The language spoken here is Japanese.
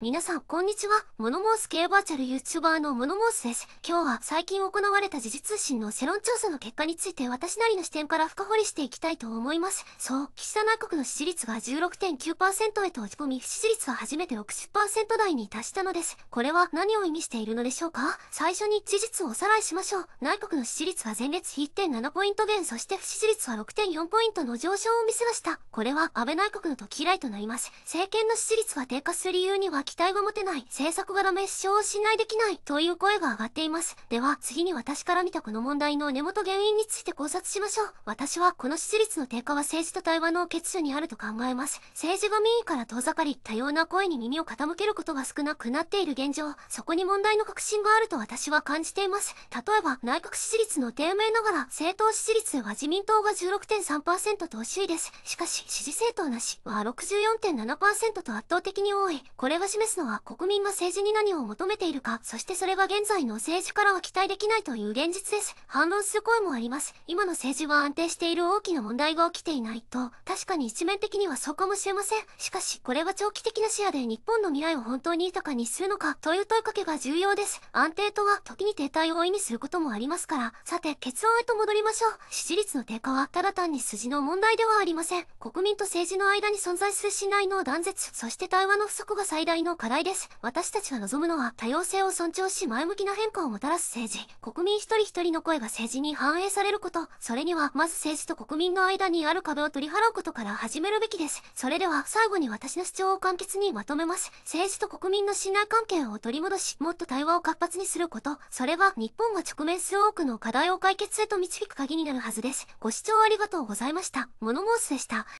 皆さん、こんにちは。モノモース系バーチャル YouTuber のモノモースです。今日は最近行われた時事通信の世論調査の結果について私なりの視点から深掘りしていきたいと思います。そう、岸田内閣の支持率が16.9%へと落ち込み、支持率は初めて60%台に達したのです。これは何を意味しているのでしょうか最初に事実をおさらいしましょう。内閣の支持率は前列比1.7ポイント減、そして不支持率は6.4ポイントの上昇を見せました。これは安倍内閣の時以来となります。政権の支持率が低下する理由には期待が持てない、制作がダメ、主張を信頼できない、という声が上がっています。では、次に私から見たこの問題の根元原因について考察しましょう。私は、この支持率の低下は政治と対話の欠如にあると考えます。政治が民意から遠ざかり、多様な声に耳を傾けることが少なくなっている現状、そこに問題の確信があると私は感じています。例えば、内閣支持率の低迷ながら、政党支持率は自民党が16.3%と惜しいです。しかし、支持政党なしは64.7%と圧倒的に多い。これが示示すのは国民が政治に何を求めているか、そしてそれが現在の政治からは期待できないという現実です。反論する声もあります。今の政治は安定している大きな問題が起きていないと、確かに一面的にはそうかもしれません。しかし、これは長期的な視野で日本の未来を本当に豊かにするのかという問いかけが重要です。安定とは時に停滞を意味することもありますから、さて結論へと戻りましょう。支持率の低下はただ単に筋の問題ではありません。国民と政治の間に存在する信頼の断絶、そして対話の不足が最大のの課題です。私たちは望むのは、多様性を尊重し前向きな変化をもたらす政治。国民一人一人の声が政治に反映されること。それには、まず政治と国民の間にある壁を取り払うことから始めるべきです。それでは、最後に私の主張を簡潔にまとめます。政治と国民の信頼関係を取り戻し、もっと対話を活発にすること。それは、日本が直面する多くの課題を解決へと導く鍵になるはずです。ご視聴ありがとうございました。モノモースでした。